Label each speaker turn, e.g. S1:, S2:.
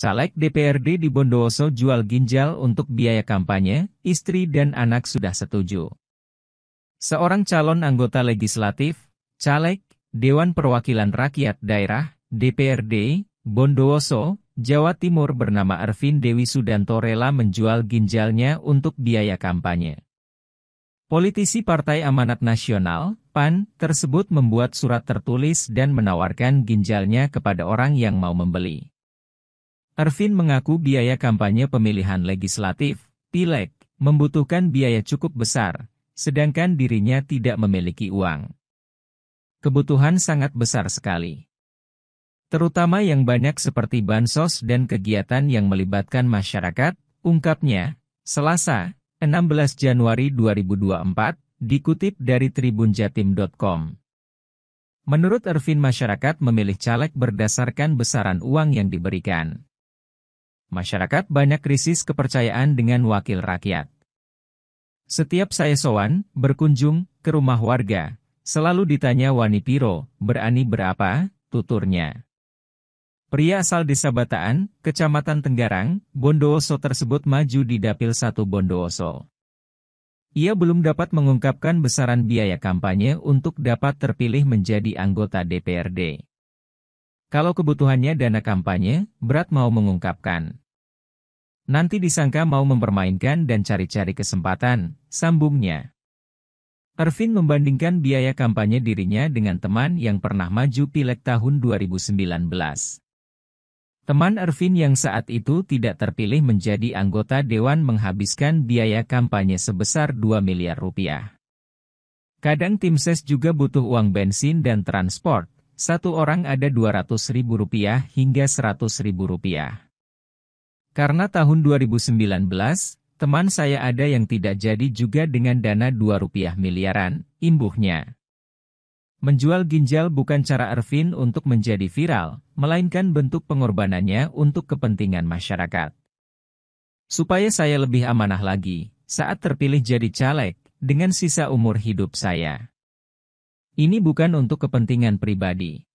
S1: Caleg DPRD di Bondowoso jual ginjal untuk biaya kampanye, istri dan anak sudah setuju. Seorang calon anggota legislatif, caleg, Dewan Perwakilan Rakyat Daerah, DPRD, Bondowoso, Jawa Timur bernama Arvin Dewi Sudanto rela menjual ginjalnya untuk biaya kampanye. Politisi Partai Amanat Nasional, PAN, tersebut membuat surat tertulis dan menawarkan ginjalnya kepada orang yang mau membeli. Ervin mengaku biaya kampanye pemilihan legislatif, pileg, membutuhkan biaya cukup besar, sedangkan dirinya tidak memiliki uang. Kebutuhan sangat besar sekali. Terutama yang banyak seperti bansos dan kegiatan yang melibatkan masyarakat, ungkapnya, Selasa, 16 Januari 2024, dikutip dari tribunjatim.com. Menurut Ervin masyarakat memilih caleg berdasarkan besaran uang yang diberikan masyarakat banyak krisis kepercayaan dengan wakil rakyat. Setiap saya sowan, berkunjung, ke rumah warga, selalu ditanya Wani Piro, berani berapa, tuturnya. Pria asal desa Bataan, Kecamatan Tenggarang, Bondowoso tersebut maju di Dapil 1 Bondowoso. Ia belum dapat mengungkapkan besaran biaya kampanye untuk dapat terpilih menjadi anggota DPRD. Kalau kebutuhannya dana kampanye, berat mau mengungkapkan. Nanti disangka mau mempermainkan dan cari-cari kesempatan, sambungnya. Arvin membandingkan biaya kampanye dirinya dengan teman yang pernah maju pilek tahun 2019. Teman Arvin yang saat itu tidak terpilih menjadi anggota Dewan menghabiskan biaya kampanye sebesar 2 miliar rupiah. Kadang tim ses juga butuh uang bensin dan transport, satu orang ada 200 ribu rupiah hingga 100 ribu rupiah. Karena tahun 2019, teman saya ada yang tidak jadi juga dengan dana 2 rupiah miliaran, imbuhnya. Menjual ginjal bukan cara Ervin untuk menjadi viral, melainkan bentuk pengorbanannya untuk kepentingan masyarakat. Supaya saya lebih amanah lagi, saat terpilih jadi caleg, dengan sisa umur hidup saya. Ini bukan untuk kepentingan pribadi.